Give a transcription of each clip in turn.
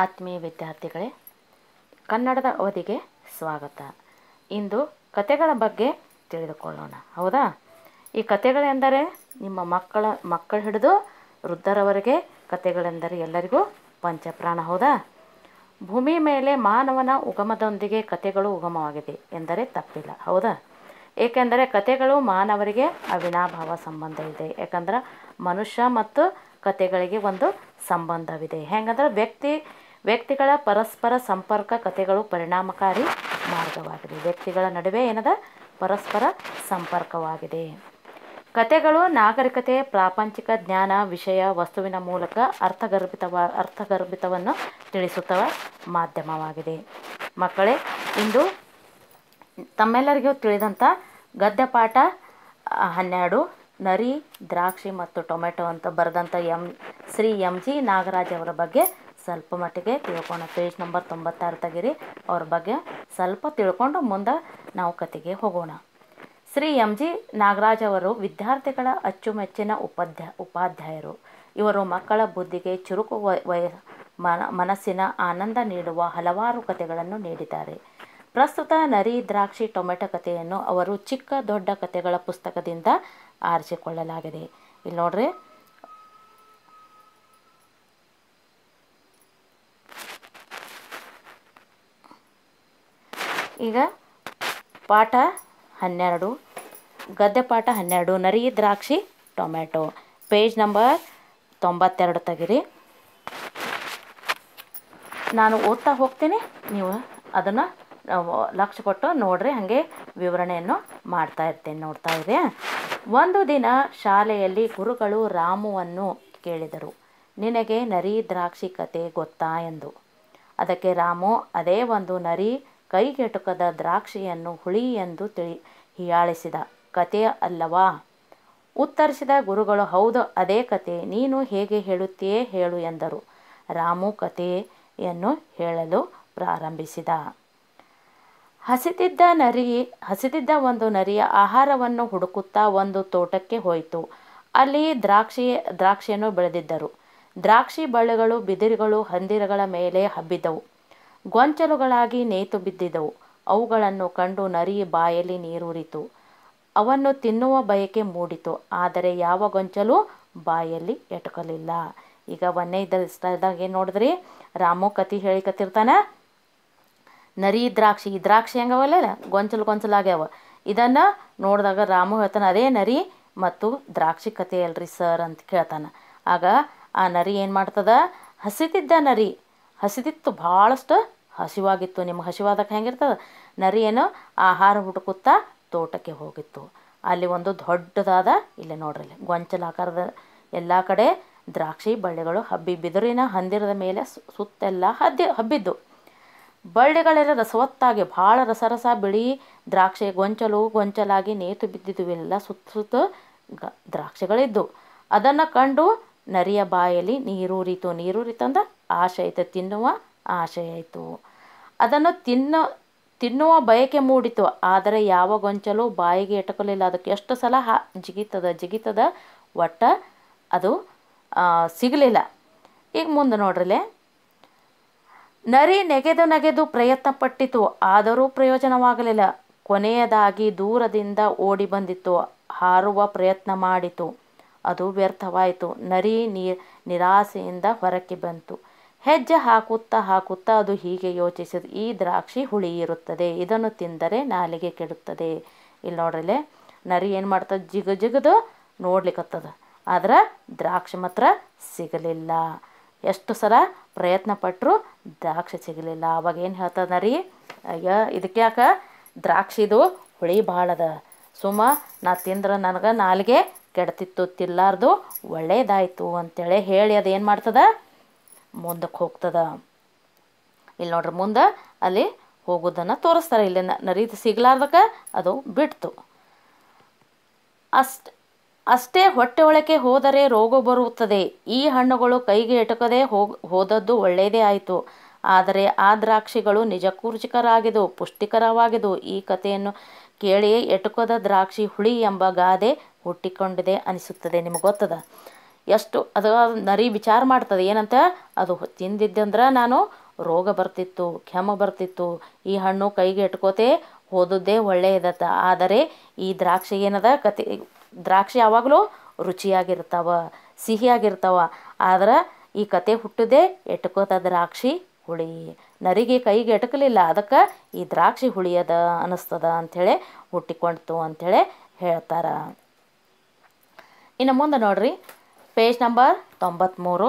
ಆತ್ಮೀಯ ವಿದ್ಯಾರ್ಥಿಗಳೇ ಕನ್ನಡದ ಅವಧಿಗೆ ಸ್ವಾಗತ ಇಂದು ಕತೆಗಳ ಬಗ್ಗೆ ತಿಳಿದುಕೊಳ್ಳೋಣ ಹೌದಾ ಈ ಕತೆಗಳೆಂದರೆ ನಿಮ್ಮ ಮಕ್ಕಳ ಮಕ್ಕಳು ಹಿಡಿದು ವೃದ್ಧರವರೆಗೆ ಕತೆಗಳೆಂದರೆ ಎಲ್ಲರಿಗೂ ಪಂಚಪ್ರಾಣ ಹೌದಾ ಭೂಮಿ ಮೇಲೆ ಮಾನವನ ಉಗಮದೊಂದಿಗೆ ಕತೆಗಳು ಉಗಮವಾಗಿದೆ ಎಂದರೆ ತಪ್ಪಿಲ್ಲ ಹೌದಾ ಏಕೆಂದರೆ ಕತೆಗಳು ಮಾನವರಿಗೆ ಅವಿನಾಭಾವ ಸಂಬಂಧ ಇದೆ ಯಾಕಂದ್ರೆ ಮನುಷ್ಯ ಮತ್ತು ಕತೆಗಳಿಗೆ ಒಂದು ಸಂಬಂಧವಿದೆ ಹೆಂಗಂದ್ರೆ ವ್ಯಕ್ತಿ ವ್ಯಕ್ತಿಗಳ ಪರಸ್ಪರ ಸಂಪರ್ಕ ಕಥೆಗಳು ಪರಿಣಾಮಕಾರಿ ಮಾರ್ಗವಾಗಿದೆ ವ್ಯಕ್ತಿಗಳ ನಡುವೆ ಏನದ ಪರಸ್ಪರ ಸಂಪರ್ಕವಾಗಿದೆ ಕಥೆಗಳು ನಾಗರಿಕತೆ ಪ್ರಾಪಂಚಿಕ ಜ್ಞಾನ ವಿಷಯ ವಸ್ತುವಿನ ಮೂಲಕ ಅರ್ಥಗರ್ಭಿತವ ಅರ್ಥಗರ್ಭಿತವನ್ನು ತಿಳಿಸುತ್ತವ ಮಾಧ್ಯಮವಾಗಿದೆ ಮಕ್ಕಳೇ ಇಂದು ತಮ್ಮೆಲ್ಲರಿಗೂ ತಿಳಿದಂಥ ಗದ್ಯಪಾಠ ಹನ್ನೆರಡು ನರಿ ದ್ರಾಕ್ಷಿ ಮತ್ತು ಟೊಮೆಟೊ ಅಂತ ಬರೆದಂಥ M Shri M G Nagaraj ಅವರ ಬಗ್ಗೆ ಸ್ವಲ್ಪ ಮಟ್ಟಿಗೆ ತಿಳ್ಕೊಂಡು ಪೇಜ್ ನಂಬರ್ ತೊಂಬತ್ತಾರು ತೆಗೀರಿ ಅವ್ರ ಬಗ್ಗೆ ಸ್ವಲ್ಪ ತಿಳ್ಕೊಂಡು ಮುಂದೆ ನಾವು ಕತೆಗೆ ಹೋಗೋಣ ಶ್ರೀ ಎಂ ಜಿ ನಾಗರಾಜ್ ಅವರು ವಿದ್ಯಾರ್ಥಿಗಳ ಅಚ್ಚುಮೆಚ್ಚಿನ ಉಪಾಧ್ಯ ಉಪಾಧ್ಯಾಯರು ಇವರು ಮಕ್ಕಳ ಬುದ್ಧಿಗೆ ಚುರುಕು ವಯ ಮನ ಮನಸ್ಸಿನ ಆನಂದ ನೀಡುವ ಹಲವಾರು ಕಥೆಗಳನ್ನು ನೀಡಿದ್ದಾರೆ ಪ್ರಸ್ತುತ ನರಿ ದ್ರಾಕ್ಷಿ ಟೊಮೆಟೊ ಕಥೆಯನ್ನು ಅವರು ಚಿಕ್ಕ ದೊಡ್ಡ ಕಥೆಗಳ ಪುಸ್ತಕದಿಂದ ಆರಿಸಿಕೊಳ್ಳಲಾಗಿದೆ ಇಲ್ಲಿ ನೋಡ್ರಿ ಈಗ ಪಾಠ ಹನ್ನೆರಡು ಗದ್ದೆ ಪಾಠ ಹನ್ನೆರಡು ನರಿ ದ್ರಾಕ್ಷಿ ಟೊಮ್ಯಾಟೊ ಪೇಜ್ ನಂಬರ್ ತೊಂಬತ್ತೆರಡು ತೆಗಿರಿ ನಾನು ಓದ್ತಾ ಹೋಗ್ತೀನಿ ನೀವು ಅದನ್ನು ಲಕ್ಷ ಕೊಟ್ಟು ನೋಡ್ರಿ ಹಾಗೆ ವಿವರಣೆಯನ್ನು ಮಾಡ್ತಾ ಇರ್ತೀನಿ ನೋಡ್ತಾ ಇದೆ ಒಂದು ದಿನ ಶಾಲೆಯಲ್ಲಿ ಗುರುಗಳು ರಾಮುವನ್ನು ಕೇಳಿದರು ನಿನಗೆ ನರಿ ದ್ರಾಕ್ಷಿ ಕತೆ ಗೊತ್ತಾ ಎಂದು ಅದಕ್ಕೆ ರಾಮು ಅದೇ ಒಂದು ನರಿ ಕೈಗೆಟುಕದ ದ್ರಾಕ್ಷಿಯನ್ನು ಹುಳಿ ಎಂದು ತಿಳಿ ಹೀಯಾಳಿಸಿದ ಕತೆ ಅಲ್ಲವಾ ಉತ್ತರಿಸಿದ ಗುರುಗಳು ಹೌದು ಅದೇ ಕತೆ ನೀನು ಹೇಗೆ ಹೇಳುತ್ತೀಯೇ ಹೇಳು ಎಂದರು ರಾಮು ಕಥೆಯನ್ನು ಹೇಳಲು ಪ್ರಾರಂಭಿಸಿದ ಹಸಿದಿದ್ದ ನರಿ ಹಸಿದಿದ್ದ ಒಂದು ನರಿಯ ಆಹಾರವನ್ನು ಹುಡುಕುತ್ತಾ ಒಂದು ತೋಟಕ್ಕೆ ಹೋಯಿತು ಅಲ್ಲಿ ದ್ರಾಕ್ಷಿ ದ್ರಾಕ್ಷಿಯನ್ನು ಬೆಳೆದಿದ್ದರು ದ್ರಾಕ್ಷಿ ಬಳ್ಳಿಗಳು ಬಿದಿರುಗಳು ಹಂದಿರಗಳ ಮೇಲೆ ಹಬ್ಬಿದ್ದವು ಗೊಂಚಲುಗಳಾಗಿ ನೇತು ಬಿದ್ದಿದ್ದವು ಅವುಗಳನ್ನು ಕಂಡು ನರಿ ಬಾಯಲ್ಲಿ ನೀರೂರಿತು ಅವನ್ನು ತಿನ್ನುವ ಬಯಕೆ ಮೂಡಿತು ಆದರೆ ಯಾವ ಗೊಂಚಲು ಬಾಯಲ್ಲಿ ಎಟ್ಕೊಲಿಲ್ಲ ಈಗ ಒಂದನೇ ಸ್ಥಳದಾಗ ಏನು ನೋಡಿದ್ರಿ ರಾಮು ಕತಿ ಹೇಳಿಕತಿರ್ತಾನೆ ನರಿ ದ್ರಾಕ್ಷಿ ಈ ದ್ರಾಕ್ಷಿ ಹೆಂಗವಲ್ಲ ಗೊಂಚಲು ಗೊಂಚಲಾಗ್ಯಾವ ಇದನ್ನು ನೋಡಿದಾಗ ರಾಮು ಹೇಳ್ತಾನೆ ಅದೇ ನರಿ ಮತ್ತು ದ್ರಾಕ್ಷಿ ಕತೆ ಅಲ್ರಿ ಸರ್ ಅಂತ ಕೇಳ್ತಾನೆ ಆಗ ಆ ನರಿ ಏನು ಮಾಡ್ತದ ಹಸಿತಿದ್ದ ನರಿ ಹಸಿದಿತ್ತು ಭಾಳಷ್ಟು ಹಸಿವಾಗಿತ್ತು ನಿಮ್ಗೆ ಹಸಿವಾದಕ್ಕೆ ಹೆಂಗಿರ್ತದೆ ನರಿ ಏನೋ ಆಹಾರ ಹುಡುಕುತ್ತಾ ತೋಟಕ್ಕೆ ಹೋಗಿತ್ತು ಅಲ್ಲಿ ಒಂದು ದೊಡ್ಡದಾದ ಇಲ್ಲಿ ನೋಡ್ರಿ ಇಲ್ಲಿ ಗೊಂಚಲ ಆಕಾರದ ಎಲ್ಲ ಕಡೆ ದ್ರಾಕ್ಷಿ ಬಳ್ಳಿಗಳು ಹಬ್ಬಿ ಬಿದಿರಿನ ಹಂದಿರದ ಮೇಲೆ ಸುತ್ತೆಲ್ಲ ಹದ್ದಿ ಹಬ್ಬಿದ್ದು ಬಳ್ಳಿಗಳೆಲ್ಲ ರಸವತ್ತಾಗಿ ಭಾಳ ರಸರಸ ಬಿಳಿ ದ್ರಾಕ್ಷಿ ಗೊಂಚಲು ಗೊಂಚಲಾಗಿ ನೇತು ಬಿದ್ದಿದ್ದು ಎಲ್ಲ ಸುತ್ತ ಸುತ್ತ ದ್ರಾಕ್ಷಿಗಳಿದ್ದು ಅದನ್ನು ಕಂಡು ನರಿಯ ಬಾಯಲ್ಲಿ ನೀರೂರಿತು ನೀರೂರಿತಂದ್ರೆ ಆಶೆ ಐತೆ ತಿನ್ನುವ ಆಸೆ ಆಯಿತು ಅದನ್ನು ತಿನ್ನ ತಿನ್ನುವ ಬಯಕೆ ಮೂಡಿತು ಆದರೆ ಯಾವ ಗೊಂಚಲು ಬಾಯಿಗೆ ಎಟಕಲಿಲ್ಲ ಅದಕ್ಕೆ ಎಷ್ಟು ಸಲ ಹಾ ಜಿಗಿತದ ಜಿಗಿತದ ಒಟ್ಟ ಅದು ಸಿಗಲಿಲ್ಲ ಈಗ ಮುಂದೆ ನೋಡ್ರಿಲೆ ನರಿ ನೆಗೆದು ನೆಗೆದು ಪ್ರಯತ್ನ ಪಟ್ಟಿತು ಆದರೂ ಪ್ರಯೋಜನವಾಗಲಿಲ್ಲ ಕೊನೆಯದಾಗಿ ದೂರದಿಂದ ಓಡಿ ಬಂದಿತ್ತು ಹಾರುವ ಪ್ರಯತ್ನ ಮಾಡಿತು ಅದು ವ್ಯರ್ಥವಾಯಿತು ನರಿ ನಿರಾಸೆಯಿಂದ ಹೊರಕ್ಕೆ ಬಂತು ಹೆಜ್ಜೆ ಹಾಕುತ್ತಾ ಹಾಕುತ್ತಾ ಅದು ಹೀಗೆ ಯೋಚಿಸಿದ ಈ ದ್ರಾಕ್ಷಿ ಹುಳಿ ಇರುತ್ತದೆ ಇದನ್ನು ತಿಂದರೆ ನಾಲಿಗೆ ಕೆಡುತ್ತದೆ ಇಲ್ಲಿ ನೋಡ್ರಲ್ಲೇ ನರಿ ಏನು ಮಾಡ್ತದೆ ಜಿಗ ಜಿಗದು ನೋಡ್ಲಿಕ್ಕತ್ತದ ಆದ್ರೆ ದ್ರಾಕ್ಷಿ ಮಾತ್ರ ಸಿಗಲಿಲ್ಲ ಎಷ್ಟು ಸಲ ಪ್ರಯತ್ನ ಪಟ್ಟರು ದ್ರಾಕ್ಷಿ ಸಿಗಲಿಲ್ಲ ಅವಾಗ ಏನು ಹೇಳ್ತದ ನರಿ ಅಯ್ಯ ಇದಕ್ಕೆ ಯಾಕೆ ದ್ರಾಕ್ಷಿದು ಹುಳಿ ಭಾಳದ ಸುಮ್ಮ ನಾ ತಿಂದ್ರೆ ನನಗೆ ನಾಲಿಗೆ ಕೆಡ್ತಿತ್ತು ತಿಲ್ಲಾರ್ದು ಒಳ್ಳೇದಾಯ್ತು ಅಂತೇಳಿ ಹೇಳಿ ಅದೇನು ಮಾಡ್ತದ ಮುಂದಕ್ಕೆ ಹೋಗ್ತದ ಇಲ್ಲಿ ನೋಡ್ರಿ ಮುಂದೆ ಅಲ್ಲಿ ಹೋಗೋದನ್ನು ತೋರಿಸ್ತಾರೆ ಇಲ್ಲಿ ನರೀತಿ ಸಿಗ್ಲಾರ್ದಕ್ಕೆ ಅದು ಬಿಡ್ತು ಅಷ್ಟ್ ಅಷ್ಟೇ ಹೊಟ್ಟೆ ಒಳಕ್ಕೆ ಹೋದರೆ ರೋಗ ಬರುತ್ತದೆ ಈ ಹಣ್ಣುಗಳು ಕೈಗೆ ಎಟಕದೆ ಹೋಗ್ ಹೋದದ್ದು ಒಳ್ಳೆಯದೇ ಆಯಿತು ಆದರೆ ಆ ದ್ರಾಕ್ಷಿಗಳು ನಿಜಕ್ಕೂ ರುಚಿಕರಾಗಿದ್ದು ಪುಷ್ಟಿಕರವಾಗಿದ್ದು ಈ ಕಥೆಯನ್ನು ಕೇಳಿ ಎಟುಕದ ದ್ರಾಕ್ಷಿ ಹುಳಿ ಎಂಬ ಗಾದೆ ಹುಟ್ಟಿಕೊಂಡಿದೆ ಅನಿಸುತ್ತದೆ ನಿಮಗೆ ಗೊತ್ತದ ಎಷ್ಟು ಅದು ನರಿ ವಿಚಾರ ಮಾಡ್ತದೆ ಏನಂತ ಅದು ತಿಂದಿದ್ದಂದ್ರೆ ನಾನು ರೋಗ ಬರ್ತಿತ್ತು ಕೆಮ್ಮು ಬರ್ತಿತ್ತು ಈ ಹಣ್ಣು ಕೈಗೆ ಇಟ್ಕೋತೆ ಓದೋದೇ ಒಳ್ಳೆಯದತ್ತ ಆದರೆ ಈ ದ್ರಾಕ್ಷಿ ಏನದ ಕತೆ ದ್ರಾಕ್ಷಿ ಯಾವಾಗಲೂ ರುಚಿಯಾಗಿರ್ತಾವ ಸಿಹಿಯಾಗಿರ್ತಾವ ಆದ್ರೆ ಈ ಕತೆ ಹುಟ್ಟದೆ ಎಟ್ಕೋತ ದ್ರಾಕ್ಷಿ ಹುಳಿ ನರಿಗೆ ಕೈಗೆ ಎಟಕಲಿಲ್ಲ ಅದಕ್ಕೆ ಈ ದ್ರಾಕ್ಷಿ ಹುಳಿಯದ ಅನ್ನಿಸ್ತದ ಅಂಥೇಳಿ ಹುಟ್ಟಿಕೊಂಡ್ತು ಅಂಥೇಳಿ ಹೇಳ್ತಾರೆ ಇನ್ನು ಮುಂದೆ ನೋಡ್ರಿ ಪೇಜ್ ನಂಬರ್ ತೊಂಬತ್ತ್ಮೂರು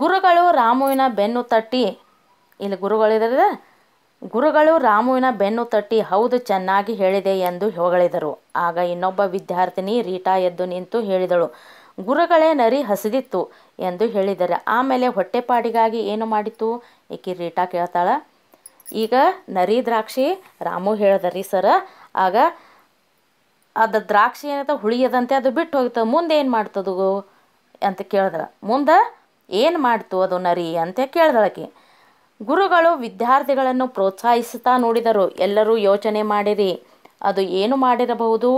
ಗುರುಗಳು ರಾಮುವಿನ ಬೆನ್ನು ತಟ್ಟಿ ಇಲ್ಲಿ ಗುರುಗಳಿದ್ರೆ ಗುರುಗಳು ರಾಮುವಿನ ಬೆನ್ನು ತಟ್ಟಿ ಹೌದು ಚೆನ್ನಾಗಿ ಹೇಳಿದೆ ಎಂದು ಹೊಗಳಿದರು ಆಗ ಇನ್ನೊಬ್ಬ ವಿದ್ಯಾರ್ಥಿನಿ ರೀಟಾ ಎದ್ದು ನಿಂತು ಹೇಳಿದಳು ಗುರುಗಳೇ ನರಿ ಹಸಿದಿತ್ತು ಎಂದು ಹೇಳಿದರೆ ಆಮೇಲೆ ಹೊಟ್ಟೆಪಾಡಿಗಾಗಿ ಏನು ಮಾಡಿತು ಈಕಿ ರೀಟಾ ಕೇಳ್ತಾಳೆ ಈಗ ನರಿ ದ್ರಾಕ್ಷಿ ರಾಮು ರೀ ಸರ ಆಗ ಅದು ದ್ರಾಕ್ಷಿ ಏನದ ಹುಳಿಯದಂತೆ ಅದು ಬಿಟ್ಟು ಹೋಗ್ತದೆ ಮುಂದೆ ಏನು ಮಾಡ್ತದು ಅಂತ ಕೇಳಿದ್ರೆ ಮುಂದೆ ಏನು ಮಾಡ್ತು ಅದು ನರಿ ಅಂತ ಕೇಳ್ದಳಕಿ ಗುರುಗಳು ವಿದ್ಯಾರ್ಥಿಗಳನ್ನು ಪ್ರೋತ್ಸಾಹಿಸುತ್ತಾ ನೋಡಿದರು ಎಲ್ಲರೂ ಯೋಚನೆ ಮಾಡಿರಿ ಅದು ಏನು ಮಾಡಿರಬಹುದು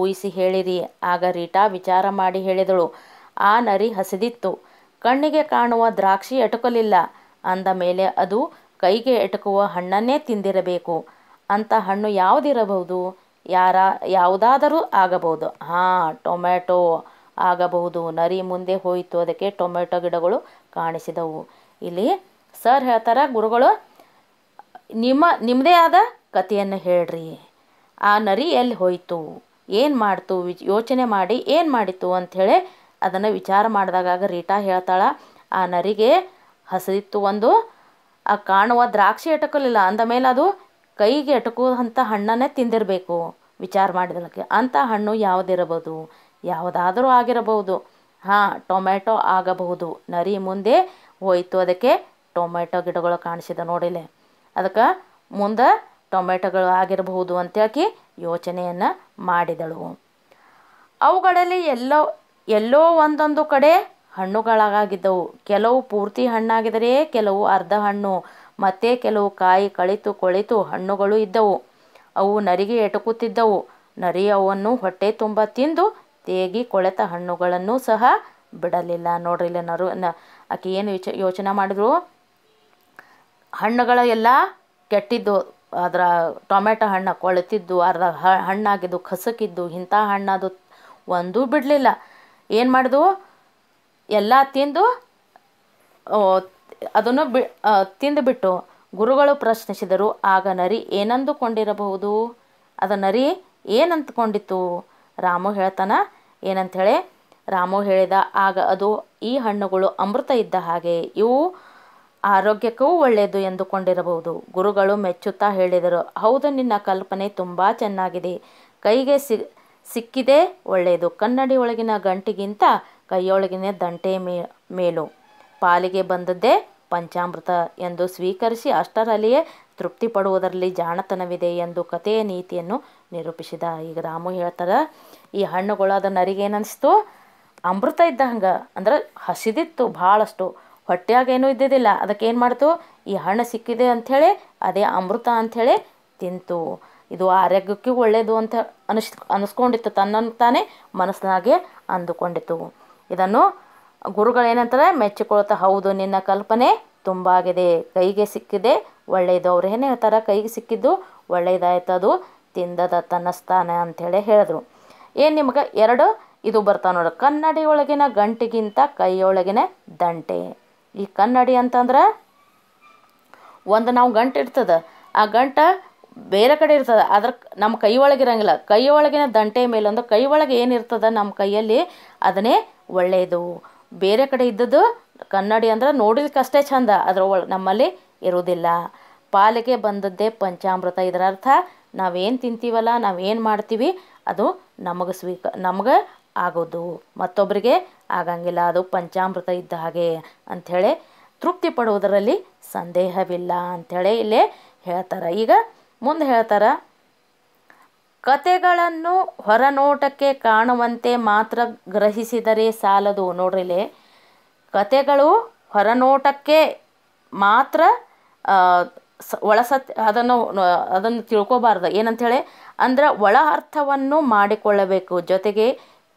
ಊಹಿಸಿ ಹೇಳಿರಿ ಆಗ ರೀಟಾ ವಿಚಾರ ಮಾಡಿ ಹೇಳಿದಳು ಆ ನರಿ ಹಸಿದಿತ್ತು ಕಣ್ಣಿಗೆ ಕಾಣುವ ದ್ರಾಕ್ಷಿ ಎಟುಕಲಿಲ್ಲ ಅಂದ ಮೇಲೆ ಅದು ಕೈಗೆ ಎಟುಕುವ ಹಣ್ಣನ್ನೇ ತಿಂದಿರಬೇಕು ಅಂಥ ಹಣ್ಣು ಯಾವುದಿರಬಹುದು ಯಾರ ಯಾವುದಾದರೂ ಆಗಬಹುದು ಹಾಂ ಟೊಮ್ಯಾಟೊ ಆಗಬಹುದು ನರಿ ಮುಂದೆ ಹೋಯಿತು ಅದಕ್ಕೆ ಟೊಮ್ಯಾಟೊ ಗಿಡಗಳು ಕಾಣಿಸಿದವು ಇಲ್ಲಿ ಸರ್ ಹೇಳ್ತಾರೆ ಗುರುಗಳು ನಿಮ್ಮ ನಿಮ್ಮದೇ ಆದ ಕಥೆಯನ್ನು ಹೇಳ್ರಿ ಆ ನರಿ ಎಲ್ಲಿ ಹೋಯಿತು ಏನು ಮಾಡ್ತು ಯೋಚನೆ ಮಾಡಿ ಏನು ಮಾಡಿತು ಅಂಥೇಳಿ ಅದನ್ನು ವಿಚಾರ ಮಾಡಿದಾಗ ರೀಟಾ ಹೇಳ್ತಾಳೆ ಆ ನರಿಗೆ ಹಸಿದಿತ್ತು ಒಂದು ಆ ಕಾಣುವ ದ್ರಾಕ್ಷಿ ಇಟಕಲಿಲ್ಲ ಅಂದಮೇಲೆ ಅದು ಕೈಗೆ ಎಟಕುವಂಥ ಹಣ್ಣನ್ನೇ ತಿಂದಿರಬೇಕು ವಿಚಾರ ಮಾಡಿದಳಕ್ಕೆ ಅಂಥ ಹಣ್ಣು ಯಾವುದಿರಬಹುದು ಯಾವುದಾದರೂ ಆಗಿರಬಹುದು ಹಾಂ ಟೊಮೆಟೊ ಆಗಬಹುದು ನರಿ ಮುಂದೆ ಹೋಯಿತು ಅದಕ್ಕೆ ಟೊಮೆಟೊ ಗಿಡಗಳು ಕಾಣಿಸಿದ ನೋಡಿಲೆ ಅದಕ್ಕೆ ಮುಂದೆ ಟೊಮೆಟೊಗಳು ಆಗಿರಬಹುದು ಅಂತಾಕಿ ಯೋಚನೆಯನ್ನು ಮಾಡಿದಳು ಅವುಗಳಲ್ಲಿ ಎಲ್ಲೋ ಎಲ್ಲೋ ಒಂದೊಂದು ಕಡೆ ಹಣ್ಣುಗಳಾಗಿದ್ದವು ಕೆಲವು ಪೂರ್ತಿ ಹಣ್ಣಾಗಿದರೆ ಕೆಲವು ಅರ್ಧ ಹಣ್ಣು ಮತ್ತೆ ಕೆಲವು ಕಾಯಿ ಕಳಿತು ಕೊಳಿತು ಹಣ್ಣುಗಳು ಇದ್ದವು ಅವು ನರಿಗೆ ಎಟುಕುತ್ತಿದ್ದವು ನರಿ ಅವನ್ನು ಹೊಟ್ಟೆ ತುಂಬ ತಿಂದು ತೇಗಿ ಕೊಳೆತ ಹಣ್ಣುಗಳನ್ನು ಸಹ ಬಿಡಲಿಲ್ಲ ನೋಡ್ರಿ ನರು ಆಕೆ ಏನು ಯೋಚ ಯೋಚನೆ ಮಾಡಿದ್ರು ಹಣ್ಣುಗಳ ಎಲ್ಲ ಕೆಟ್ಟಿದ್ದು ಅದರ ಟೊಮೆಟೊ ಹಣ್ಣು ಕೊಳೆತಿದ್ದು ಅರ್ಧ ಹಣ್ಣಾಗಿದ್ದು ಕಸಕಿದ್ದು ಇಂಥ ಹಣ್ಣದು ಒಂದೂ ಬಿಡಲಿಲ್ಲ ಏನು ಮಾಡಿದ್ವು ಎಲ್ಲ ತಿಂದು ಅದನ್ನು ಬಿ ತಿಂದುಬಿಟ್ಟು ಗುರುಗಳು ಪ್ರಶ್ನಿಸಿದರು ಆಗ ನರಿ ಏನಂದುಕೊಂಡಿರಬಹುದು ಅದು ನರಿ ಏನಂತಕೊಂಡಿತ್ತು ರಾಮು ಹೇಳ್ತಾನ ಏನಂಥೇಳಿ ರಾಮು ಹೇಳಿದ ಆಗ ಅದು ಈ ಹಣ್ಣುಗಳು ಅಮೃತ ಇದ್ದ ಹಾಗೆ ಇವು ಆರೋಗ್ಯಕ್ಕೂ ಒಳ್ಳೆಯದು ಎಂದುಕೊಂಡಿರಬಹುದು ಗುರುಗಳು ಮೆಚ್ಚುತ್ತಾ ಹೇಳಿದರು ಹೌದು ನಿನ್ನ ಕಲ್ಪನೆ ತುಂಬ ಚೆನ್ನಾಗಿದೆ ಕೈಗೆ ಸಿ ಸಿಕ್ಕಿದೆ ಒಳ್ಳೆಯದು ಕನ್ನಡಿ ಒಳಗಿನ ಗಂಟಿಗಿಂತ ಕೈಯೊಳಗಿನ ದಂಟೆ ಮೇ ಮೇಲು ಪಾಲಿಗೆ ಬಂದದ್ದೇ ಪಂಚಾಮೃತ ಎಂದು ಸ್ವೀಕರಿಸಿ ಅಷ್ಟರಲ್ಲಿಯೇ ತೃಪ್ತಿ ಪಡುವುದರಲ್ಲಿ ಜಾಣತನವಿದೆ ಎಂದು ಕಥೆಯ ನೀತಿಯನ್ನು ನಿರೂಪಿಸಿದ ಈಗ ರಾಮು ಹೇಳ್ತಾರೆ ಈ ಹಣ್ಣುಗಳಾದ ನರಿಗೆ ಏನಿಸ್ತು ಅಮೃತ ಇದ್ದ ಹಂಗೆ ಅಂದ್ರೆ ಹಸಿದಿತ್ತು ಭಾಳಷ್ಟು ಹೊಟ್ಟೆಯಾಗೇನೂ ಇದ್ದಿದ್ದಿಲ್ಲ ಏನು ಮಾಡ್ತು ಈ ಹಣ್ಣು ಸಿಕ್ಕಿದೆ ಅಂಥೇಳಿ ಅದೇ ಅಮೃತ ಅಂಥೇಳಿ ತಿಂತು ಇದು ಆರೋಗ್ಯಕ್ಕೆ ಒಳ್ಳೆಯದು ಅಂತ ಅನಿಸ್ ಅನಿಸ್ಕೊಂಡಿತ್ತು ತನ್ನನ್ನು ತಾನೇ ಮನಸ್ಸಿನಾಗೆ ಅಂದುಕೊಂಡಿತ್ತು ಇದನ್ನು ಗುರುಗಳು ಏನಂತಾರೆ ಮೆಚ್ಚಿಕೊಳ್ತಾ ಹೌದು ನಿನ್ನ ಕಲ್ಪನೆ ತುಂಬ ಆಗಿದೆ ಕೈಗೆ ಸಿಕ್ಕಿದೆ ಒಳ್ಳೆಯದು ಅವ್ರು ಏನು ಹೇಳ್ತಾರೆ ಕೈಗೆ ಸಿಕ್ಕಿದ್ದು ಅದು ತಿಂದದ ಸ್ಥಾನ ಅಂಥೇಳಿ ಹೇಳಿದ್ರು ಏನು ನಿಮಗೆ ಎರಡು ಇದು ಬರ್ತಾವೆ ನೋಡಿ ಕನ್ನಡಿಯೊಳಗಿನ ಗಂಟಿಗಿಂತ ಕೈಯೊಳಗಿನ ದಂಟೆ ಈ ಕನ್ನಡಿ ಅಂತಂದ್ರೆ ಒಂದು ನಾವು ಗಂಟು ಇರ್ತದೆ ಆ ಗಂಟ ಬೇರೆ ಕಡೆ ಇರ್ತದೆ ಅದ್ರ ನಮ್ಮ ಕೈ ಒಳಗಿರಂಗಿಲ್ಲ ಕೈ ದಂಟೆ ದಂಟೆ ಮೇಲೊಂದು ಕೈ ಒಳಗೆ ಏನಿರ್ತದೆ ನಮ್ಮ ಕೈಯಲ್ಲಿ ಅದನ್ನೇ ಒಳ್ಳೆಯದು ಬೇರೆ ಕಡೆ ಇದ್ದದ್ದು ಕನ್ನಡಿ ಅಂದ್ರೆ ನೋಡಲಿಕ್ಕಷ್ಟೇ ಚಂದ ಅದರ ನಮ್ಮಲ್ಲಿ ಇರುವುದಿಲ್ಲ ಪಾಲಿಗೆ ಬಂದದ್ದೇ ಪಂಚಾಮೃತ ಇದರ ಅರ್ಥ ನಾವೇನು ತಿಂತೀವಲ್ಲ ನಾವೇನು ಮಾಡ್ತೀವಿ ಅದು ನಮಗೆ ಸ್ವೀಕ ನಮಗೆ ಆಗೋದು ಮತ್ತೊಬ್ಬರಿಗೆ ಆಗಂಗಿಲ್ಲ ಅದು ಪಂಚಾಮೃತ ಇದ್ದ ಹಾಗೆ ಅಂಥೇಳಿ ತೃಪ್ತಿ ಪಡುವುದರಲ್ಲಿ ಸಂದೇಹವಿಲ್ಲ ಅಂಥೇಳಿ ಇಲ್ಲೇ ಹೇಳ್ತಾರೆ ಈಗ ಮುಂದೆ ಹೇಳ್ತಾರೆ ಕತೆಗಳನ್ನು ಹೊರನೋಟಕ್ಕೆ ಕಾಣುವಂತೆ ಮಾತ್ರ ಗ್ರಹಿಸಿದರೆ ಸಾಲದು ನೋಡ್ರಿಲೆ ಕತೆಗಳು ಹೊರನೋಟಕ್ಕೆ ಮಾತ್ರ ಒಳಸ ಅದನ್ನು ಅದನ್ನು ತಿಳ್ಕೋಬಾರ್ದು ಏನಂಥೇಳಿ ಅಂದ್ರೆ ಒಳ ಅರ್ಥವನ್ನು ಮಾಡಿಕೊಳ್ಳಬೇಕು ಜೊತೆಗೆ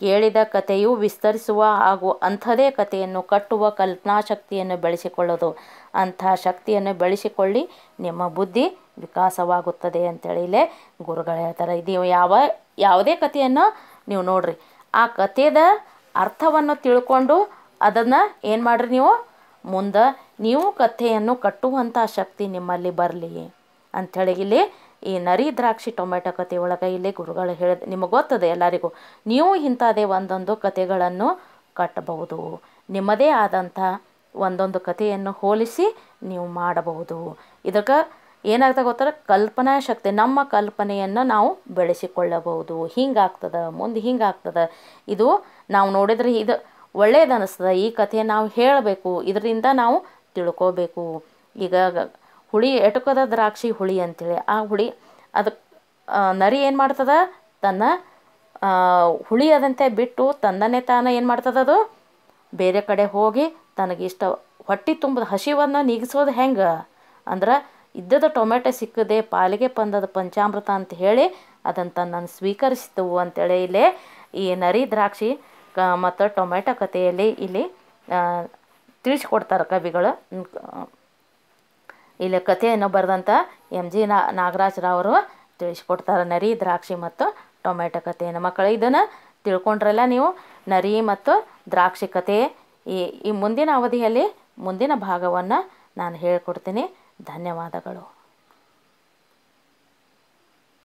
ಕೇಳಿದ ಕಥೆಯು ವಿಸ್ತರಿಸುವ ಹಾಗೂ ಅಂಥದೇ ಕಥೆಯನ್ನು ಕಟ್ಟುವ ಕಲ್ಪನಾ ಶಕ್ತಿಯನ್ನು ಬೆಳೆಸಿಕೊಳ್ಳೋದು ಅಂಥ ಶಕ್ತಿಯನ್ನು ಬೆಳೆಸಿಕೊಳ್ಳಿ ನಿಮ್ಮ ಬುದ್ಧಿ ವಿಕಾಸವಾಗುತ್ತದೆ ಅಂತೇಳಿ ಇಲ್ಲೇ ಗುರುಗಳು ಹೇಳ್ತಾರೆ ಇದು ಯಾವ ಯಾವುದೇ ಕಥೆಯನ್ನು ನೀವು ನೋಡ್ರಿ ಆ ಕಥೆದ ಅರ್ಥವನ್ನು ತಿಳ್ಕೊಂಡು ಅದನ್ನು ಏನು ಮಾಡಿರಿ ನೀವು ಮುಂದೆ ನೀವು ಕಥೆಯನ್ನು ಕಟ್ಟುವಂಥ ಶಕ್ತಿ ನಿಮ್ಮಲ್ಲಿ ಬರಲಿ ಅಂಥೇಳಿ ಇಲ್ಲಿ ಈ ನರಿ ದ್ರಾಕ್ಷಿ ಟೊಮೆಟೊ ಕತೆ ಒಳಗೆ ಇಲ್ಲಿ ಗುರುಗಳು ಹೇಳಿದ ನಿಮಗೆ ಗೊತ್ತದೆ ಎಲ್ಲರಿಗೂ ನೀವು ಇಂಥದೇ ಒಂದೊಂದು ಕತೆಗಳನ್ನು ಕಟ್ಟಬಹುದು ನಿಮ್ಮದೇ ಆದಂಥ ಒಂದೊಂದು ಕಥೆಯನ್ನು ಹೋಲಿಸಿ ನೀವು ಮಾಡಬಹುದು ಇದಕ್ಕೆ ಏನಾಗ್ತದೆ ಗೊತ್ತಾರೆ ಕಲ್ಪನಾ ಶಕ್ತಿ ನಮ್ಮ ಕಲ್ಪನೆಯನ್ನು ನಾವು ಬೆಳೆಸಿಕೊಳ್ಳಬಹುದು ಹಿಂಗಾಗ್ತದೆ ಮುಂದೆ ಹಿಂಗಾಗ್ತದೆ ಇದು ನಾವು ನೋಡಿದರೆ ಇದು ಒಳ್ಳೆಯದನ್ನಿಸ್ತದೆ ಈ ಕಥೆ ನಾವು ಹೇಳಬೇಕು ಇದರಿಂದ ನಾವು ತಿಳ್ಕೋಬೇಕು ಈಗ ಹುಳಿ ಎಟುಕದ ದ್ರಾಕ್ಷಿ ಹುಳಿ ಅಂತೇಳಿ ಆ ಹುಳಿ ಅದಕ್ಕೆ ನರಿ ಏನು ಮಾಡ್ತದೆ ತನ್ನ ಹುಳಿ ಅದಂತೆ ಬಿಟ್ಟು ತನ್ನನ್ನೇ ತಾನೇ ಏನು ಮಾಡ್ತದದು ಬೇರೆ ಕಡೆ ಹೋಗಿ ತನಗಿಷ್ಟ ಹೊಟ್ಟೆ ತುಂಬದ ಹಸಿವನ್ನು ನೀಗಿಸೋದು ಹೆಂಗೆ ಅಂದ್ರೆ ಇದ್ದದ ಟೊಮೆಟೊ ಸಿಕ್ಕದೆ ಪಾಲಿಗೆ ಪಂದದ ಪಂಚಾಮೃತ ಅಂತ ಹೇಳಿ ಅದನ್ನು ತನ್ನನ್ನು ಸ್ವೀಕರಿಸಿದವು ಅಂತೇಳಿ ಇಲ್ಲಿ ಈ ನರಿ ದ್ರಾಕ್ಷಿ ಕ ಮತ್ತು ಟೊಮೆಟೊ ಕಥೆಯಲ್ಲಿ ಇಲ್ಲಿ ತಿಳಿಸ್ಕೊಡ್ತಾರೆ ಕವಿಗಳು ಇಲ್ಲಿ ಕಥೆಯನ್ನು ಬರೆದಂಥ ಎಮ್ ಜಿ ರಾವ್ ಅವರು ತಿಳಿಸ್ಕೊಡ್ತಾರೆ ನರಿ ದ್ರಾಕ್ಷಿ ಮತ್ತು ಟೊಮೆಟೊ ಕಥೆಯನ್ನು ಮಕ್ಕಳು ಇದನ್ನು ತಿಳ್ಕೊಂಡ್ರಲ್ಲ ನೀವು ನರಿ ಮತ್ತು ದ್ರಾಕ್ಷಿ ಕಥೆ ಈ ಈ ಮುಂದಿನ ಅವಧಿಯಲ್ಲಿ ಮುಂದಿನ ಭಾಗವನ್ನು ನಾನು ಹೇಳಿಕೊಡ್ತೀನಿ ಧನ್ಯವಾದಗಳು